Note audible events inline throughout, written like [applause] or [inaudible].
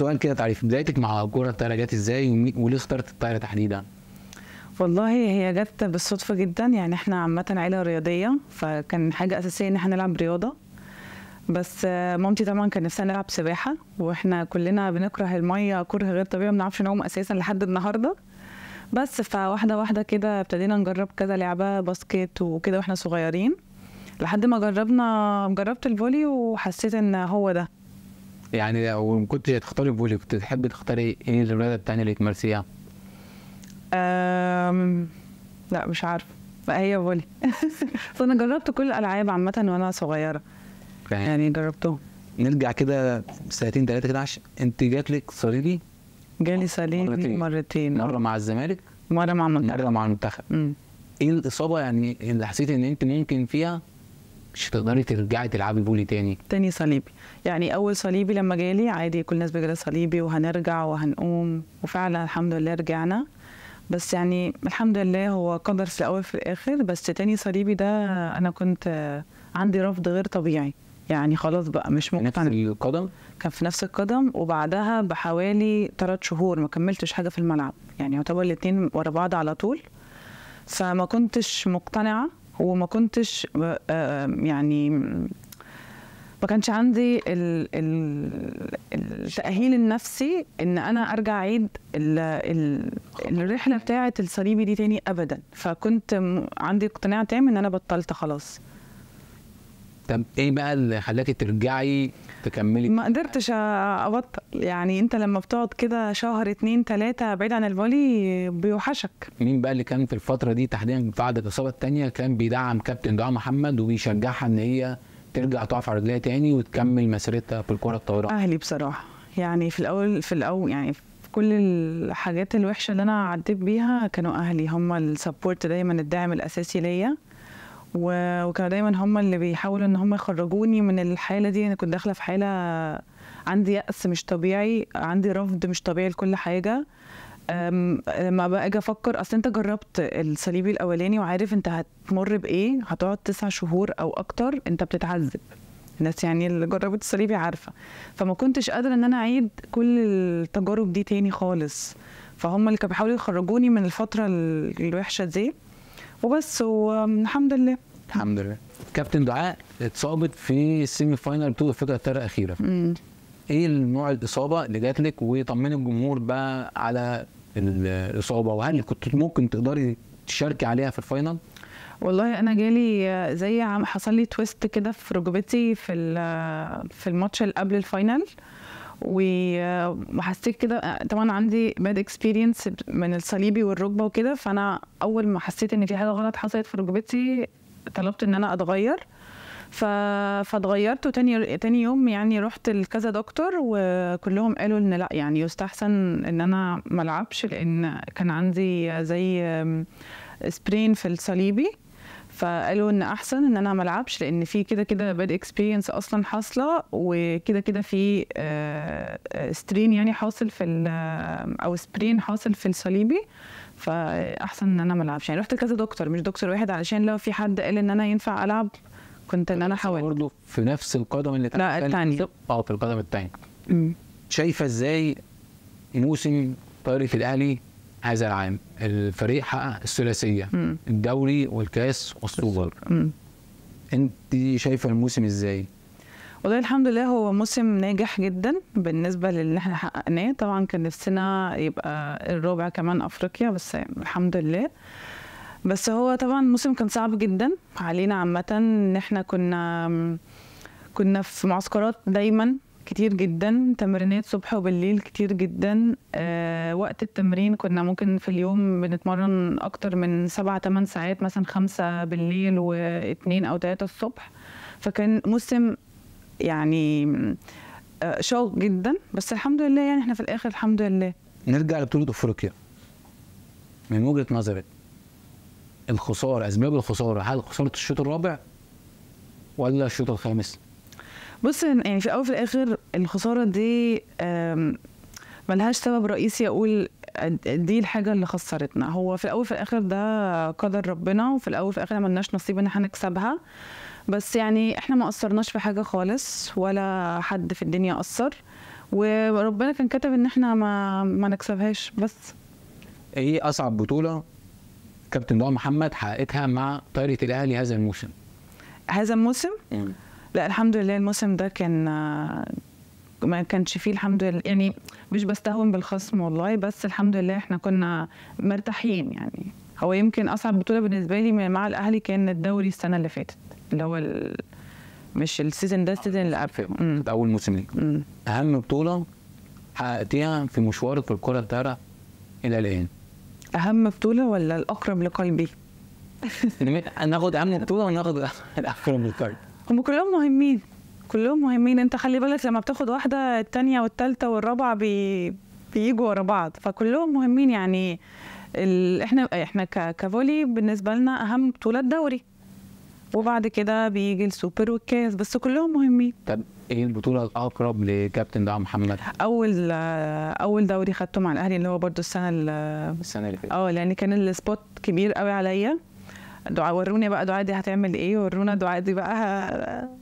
سؤال كده تعريف بدايتك مع كرة الطايرة جت ازاي وليه اخترت الطايرة تحديدا؟ والله هي جت بالصدفة جدا يعني احنا عامة عيلة رياضية فكان حاجة أساسية إن احنا نلعب رياضة بس مامتي طبعا كان نفسها نلعب سباحة واحنا كلنا بنكره المية كره غير طبيعي ما بنعرفش نعوم أساسا لحد النهاردة بس فواحدة واحدة كده ابتدينا نجرب كذا لعبة باسكت وكده واحنا صغيرين لحد ما جربنا جربت الفولي وحسيت ان هو ده يعني لو ما كنتش هتختاري فولي كنت تحبي تختاري ايه الرياضه التانيه اللي تمارسيها؟ أم... لا مش عارفه هي فولي [laughs] فانا جربت كل الالعاب عامه وانا صغيره يعني, يعني جربتهم نرجع كده سنتين ثلاثه كده عشان انت لك صليبي جالي صليبي مرتين. مرتين مره مع الزمالك مره مع المنتخب مره مع المنتخب ايه الاصابه يعني اللي حسيتي ان انت ممكن فيها مش هتقدري ترجعي تلعبي بولي تاني تاني صليبي يعني اول صليبي لما جالي عادي كل الناس بيجري صليبي وهنرجع وهنقوم وفعلا الحمد لله رجعنا بس يعني الحمد لله هو قدر في الاول في الاخر بس تاني صليبي ده انا كنت عندي رفض غير طبيعي يعني خلاص بقى مش مقتنع نفس القدم كان في نفس القدم وبعدها بحوالي ثلاث شهور ما كملتش حاجه في الملعب يعني يعتبر الاثنين ورا بعض على طول فما كنتش مقتنعه وما كنتش آه، يعني ما كانش عندي التأهيل النفسي ان انا ارجع اعيد الرحله بتاعه الصليبي دي تاني ابدا فكنت عندي اقتناع تام ان انا بطلت خلاص طب ايه بقى اللي خلاكي ترجعي تكملي ما قدرتش ابطل يعني انت لما بتقعد كده شهر اتنين تلاته بعيد عن الفولي بيوحشك مين بقى اللي كان في الفتره دي تحديدا بعد الاصابه الثانيه كان بيدعم كابتن دعاء محمد وبيشجعها ان هي ترجع تقف على رجليها تاني وتكمل مسيرتها في الكره الطايره اهلي بصراحه يعني في الاول في الاول يعني في كل الحاجات الوحشه اللي انا عديت بيها كانوا اهلي هم السبورت دايما الدعم الاساسي ليا و... وكان دايما هم اللي بيحاولوا ان هم يخرجوني من الحاله دي انا كنت داخله في حاله عندي يأس مش طبيعي عندي رفض مش طبيعي لكل حاجه لما بقى اجي افكر اصل انت جربت الصليبي الاولاني وعارف انت هتمر بايه هتقعد تسع شهور او اكتر انت بتتعذب الناس يعني اللي جربت الصليبي عارفه فما كنتش قادره ان انا اعيد كل التجارب دي تاني خالص فهم اللي كانوا بيحاولوا يخرجوني من الفتره الوحشه دي وبس والحمد لله الحمد لله كابتن دعاء اتصابت في السيمي فاينال بطوله الفتره الاخيره ايه نوع الاصابه اللي جات لك وطمني الجمهور بقى على الاصابه وهل كنت ممكن تقدري تشاركي عليها في الفاينل والله انا جالي زي حصل لي تويست كده في ركبتي في في الماتش اللي قبل الفاينل آه، وحسيت كده آه، طبعا عندي باد اكسبيرينس من الصليبي والركبه وكده فانا اول ما حسيت ان في حاجه غلط حصلت في ركبتي طلبت ان انا اتغير ف... فاتغيرت وتاني تاني يوم يعني رحت لكذا دكتور وكلهم قالوا ان لا يعني يستحسن ان انا ما العبش لان كان عندي زي سبرين في الصليبي فقالوا ان احسن ان انا ما العبش لان في كده كده باد اكسبيرينس اصلا حاصله وكده كده في سترين آه، يعني حاصل في آه، او سبرين حاصل في الصليبي فاحسن ان انا ما العبش يعني رحت كذا دكتور مش دكتور واحد علشان لو في حد قال ان انا ينفع العب كنت ان انا حاولت برضه في نفس القدم اللي لا الثانيه اه في القدم الثانيه شايفه ازاي موسم طارق الاهلي هذا العام الفريق حقق الثلاثيه الدوري والكاس والسوبر انت شايفه الموسم ازاي؟ والله الحمد لله هو موسم ناجح جدا بالنسبه للي احنا حققناه طبعا كان نفسنا يبقى الرابع كمان افريقيا بس الحمد لله بس هو طبعا الموسم كان صعب جدا علينا عامه ان احنا كنا كنا في معسكرات دايما كتير جدا تمرينات صبح وبالليل كتير جدا آه وقت التمرين كنا ممكن في اليوم بنتمرن اكتر من سبعة تمن ساعات مثلا خمسة بالليل واثنين او ثلاثة الصبح فكان موسم يعني آه شاق جدا بس الحمد لله يعني احنا في الاخر الحمد لله نرجع لبطولة افريقيا من وجهة نظرك الخسارة اسباب الخسارة هل خسارة الشوط الرابع ولا الشوط الخامس؟ بص يعني في الاول وفي الاخر الخساره دي ملهاش سبب رئيسي اقول دي الحاجة اللي خسرتنا هو في الأول في الآخر ده قدر ربنا وفي الأول في الآخر ملناش نصيب إن احنا نكسبها بس يعني احنا ما قصرناش في حاجة خالص ولا حد في الدنيا قصر وربنا كان كتب إن احنا ما, ما نكسبهاش بس إيه أصعب بطولة كابتن دعاء محمد حققتها مع طايرة الأهلي هذا الموسم؟ هذا الموسم؟ لا الحمد لله الموسم ده كان آه، ما كانش فيه الحمد لله يعني مش بستهون بالخصم والله بس الحمد لله احنا كنا مرتاحين يعني هو يمكن اصعب بطوله بالنسبه لي مع الاهلي كان الدوري السنه اللي فاتت اللي هو ال... مش السيزون ده السيزون اللي قبله آه، اول موسم ليك اهم بطوله حققتيها في مشوارك في الكره الطايره الى الان اهم بطوله ولا الاقرب لقلبي [laughs] ناخد اهم بطوله وناخد [laughs] الاقرب لقلبي هم كلهم مهمين كلهم مهمين انت خلي بالك لما بتاخد واحده الثانيه والثالثه والرابعه بي... بيجوا ورا بعض فكلهم مهمين يعني ال... احنا احنا ك... كفولي بالنسبه لنا اهم بطوله الدوري وبعد كده بيجي السوبر والكاس بس كلهم مهمين طب ايه البطوله الاقرب لكابتن دعم محمد اول اول دوري خدته مع الاهلي اللي هو برضو السنه السنه اللي فاتت اه لان كان السبوت كبير قوي عليا دعاء وروني بقى دعاء دي هتعمل ايه ورونا دعاء دي بقى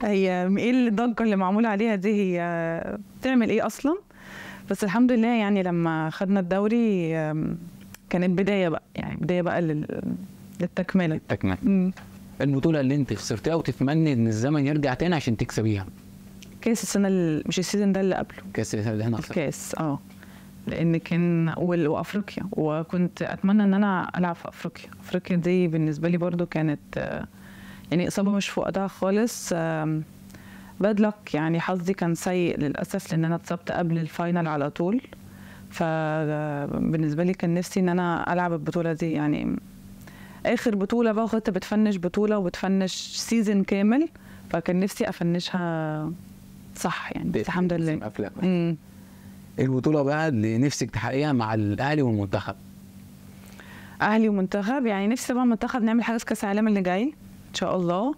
هي ايه الضجه اللي معمول عليها دي هي بتعمل ايه اصلا بس الحمد لله يعني لما خدنا الدوري كانت بدايه بقى يعني بدايه بقى للتكمله التكمله البطوله اللي انت خسرتيها وتتمني ان الزمن يرجع تاني عشان تكسبيها كاس السنه مش السيزون ده اللي قبله كاس السنه اللي احنا الكاس اه لان كان وافريقيا وكنت اتمنى ان انا العب في افريقيا افريقيا دي بالنسبه لي برضو كانت يعني اصابه مش فوقتها خالص باد لك يعني حظي كان سيء للاسف لان انا اتصبت قبل الفاينل على طول فبالنسبه لي كان نفسي ان انا العب البطوله دي يعني اخر بطوله بقى كنت بتفنش بطوله وبتفنش سيزون كامل فكان نفسي افنشها صح يعني الحمد لله البطوله بقى اللي نفسك تحققيها مع الاهلي والمنتخب اهلي ومنتخب يعني نفسي طبعا منتخب نعمل حاجه في كاس العالم اللي جاي ان شاء الله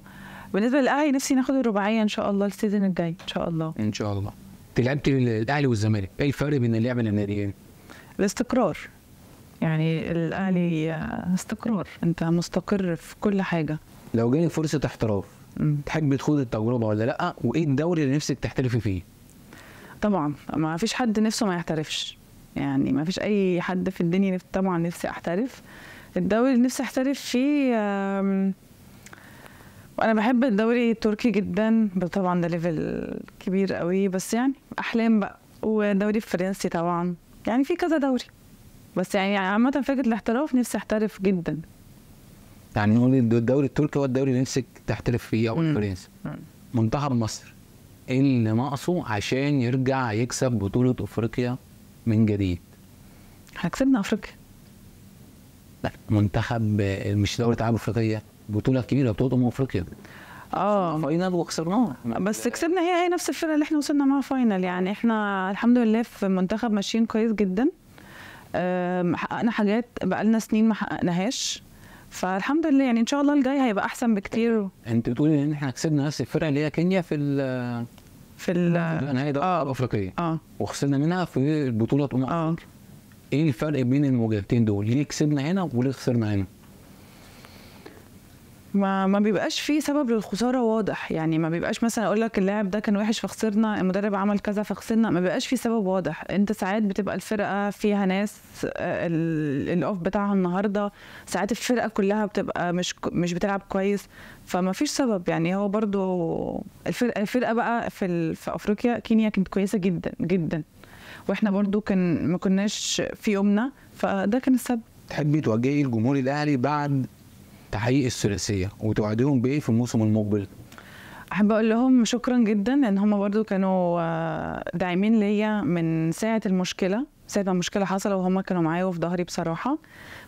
بالنسبه للاهلي نفسي ناخد الرباعيه ان شاء الله السيزون الجاي ان شاء الله ان شاء الله لعبت الاهلي والزمالك ايه الفرق بين اللعب الناديين الاستقرار يعني الاهلي آه، استقرار انت مستقر في كل حاجه لو جالك فرصه احتراف تحب تخوض التجربه ولا لا وايه الدوري اللي نفسك تحترفي فيه طبعا ما فيش حد نفسه ما يحترفش يعني ما فيش اي حد في الدنيا طبعا نفسي احترف الدوري اللي نفسي احترف فيه وانا بحب الدوري التركي جدا طبعا ده ليفل كبير قوي بس يعني احلام بقى ودوري الفرنسي طبعا يعني في كذا دوري بس يعني عامه فكره الاحتراف نفسي احترف جدا يعني نقول الدوري التركي هو الدوري اللي نفسك تحترف فيه او الفرنسي منتخب مصر اللي ناقصه عشان يرجع يكسب بطوله افريقيا من جديد احنا كسبنا افريقيا لا منتخب مش دوري العاب افريقيه بطوله كبيره بطوله امم افريقيا اه فاينل وخسرناها بس كسبنا هي هي نفس الفرقه اللي احنا وصلنا معاها فاينل يعني احنا الحمد لله في منتخب ماشيين كويس جدا حققنا حاجات بقالنا سنين ما حققناهاش فالحمد لله يعني ان شاء الله الجاي هيبقى احسن بكتير انت بتقولي ان احنا كسبنا نفس الفرقه اللي هي كينيا في ال في ال آه. الافريقيه اه وخسرنا منها في البطوله اه ايه الفرق بين المواجهتين دول؟ ليه كسبنا هنا وليه خسرنا هنا؟ ما ما بيبقاش في سبب للخساره واضح يعني ما بيبقاش مثلا اقول لك اللاعب ده كان وحش فخسرنا المدرب عمل كذا فخسرنا ما بيبقاش في سبب واضح انت ساعات بتبقى الفرقه فيها ناس آه، الاوف بتاعها النهارده ساعات الفرقه كلها بتبقى مش مش بتلعب كويس فما فيش سبب يعني هو برضو الفرقه الفرقه بقى في في افريقيا كينيا كانت كويسه جدا جدا واحنا برضو كان ما كناش في يومنا فده كان السبب تحبي توجهي الجمهور الاهلي بعد تحقيق الثلاثيه وتوعدهم بايه في الموسم المقبل؟ احب اقول لهم شكرا جدا لان هم برضو كانوا آه، داعمين ليا من ساعه المشكله ساعه ما المشكله حصلت وهم كانوا معايا وفي ظهري بصراحه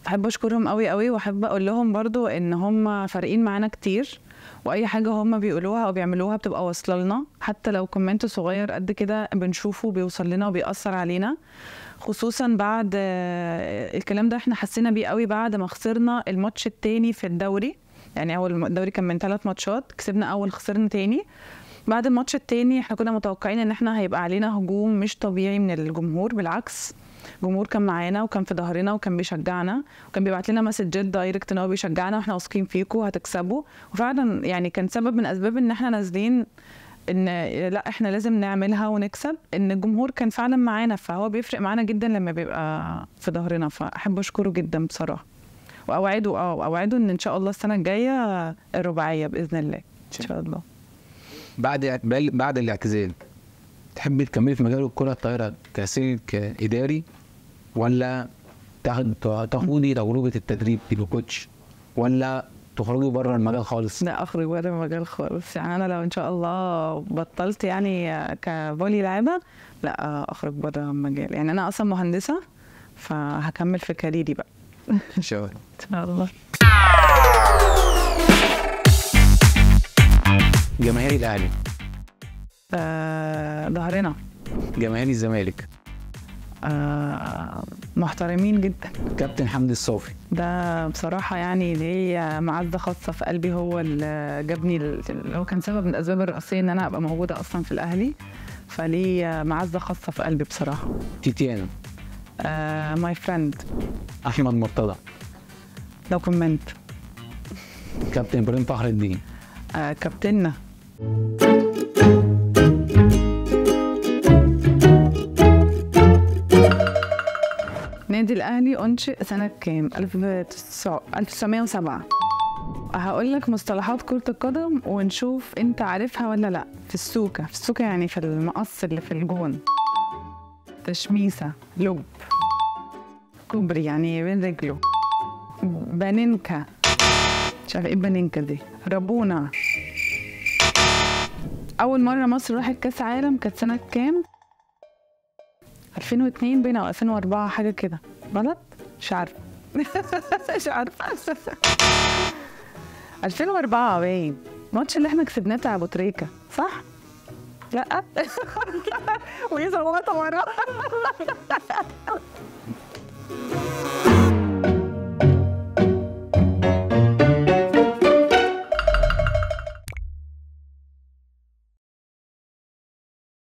فاحب اشكرهم قوي قوي واحب اقول لهم برضو ان هم فارقين معانا كتير واي حاجه هم بيقولوها او بيعملوها بتبقى واصله لنا حتى لو كومنت صغير قد كده بنشوفه بيوصل لنا وبيأثر علينا خصوصا بعد الكلام ده احنا حسينا بيه قوي بعد ما خسرنا الماتش التاني في الدوري يعني اول الدوري كان من ثلاث ماتشات كسبنا اول خسرنا تاني بعد الماتش التاني احنا كنا متوقعين ان احنا هيبقى علينا هجوم مش طبيعي من الجمهور بالعكس الجمهور كان معانا وكان في ظهرنا وكان بيشجعنا وكان بيبعت لنا مسجات دايركت ان هو بيشجعنا واحنا واثقين فيكم وهتكسبوا وفعلا يعني كان سبب من اسباب ان احنا نازلين ان لا احنا لازم نعملها ونكسب ان الجمهور كان فعلا معانا فهو بيفرق معانا جدا لما بيبقى في ظهرنا فاحب اشكره جدا بصراحه واوعده اه واوعده ان ان شاء الله السنه الجايه الرباعيه باذن الله ان شاء الله بعد بعد الاعتزال تحبي تكملي في مجال الكره الطايره كسير كاداري ولا تاخدي تجربه التدريب تبقى كوتش ولا تخرجي بره المجال خالص لا اخرج بره المجال خالص يعني انا لو ان شاء الله بطلت يعني كفولي لعبه لا اخرج بره المجال يعني انا اصلا مهندسه فهكمل في كاريري بقى ان شاء الله ان شاء الله الاهلي آه، ظهرنا جماهير الزمالك آه، محترمين جدا كابتن حمدي الصوفي ده بصراحة يعني ليه معزة خاصة في قلبي هو اللي جابني اللي هو كان سبب من الأسباب الرئيسية إن أنا أبقى موجودة أصلا في الأهلي فليه معزة خاصة في قلبي بصراحة تيتيانا ماي آه، فريند أحمد مرتضى لو كومنت كابتن إبراهيم فخر الدين آه كابتننا النادي الأهلي أنشئ سنة كام؟ 1907 هقول لك مصطلحات كرة القدم ونشوف أنت عارفها ولا لأ في السوكة في السوكة يعني في المقص اللي في الجون تشميسة لوب كوبري يعني بين رجله بانينكا مش عارفه ايه بانينكا دي رابونا اول مره مصر راحت كاس عالم كانت سنه كام 2002 بين او 2004 حاجه كده غلط مش عارفه [laughs] مش عارفه 2004 [laughs] وين الماتش اللي احنا كسبناه بتاع ابو تريكه صح؟ لا ويزا غلطه وراه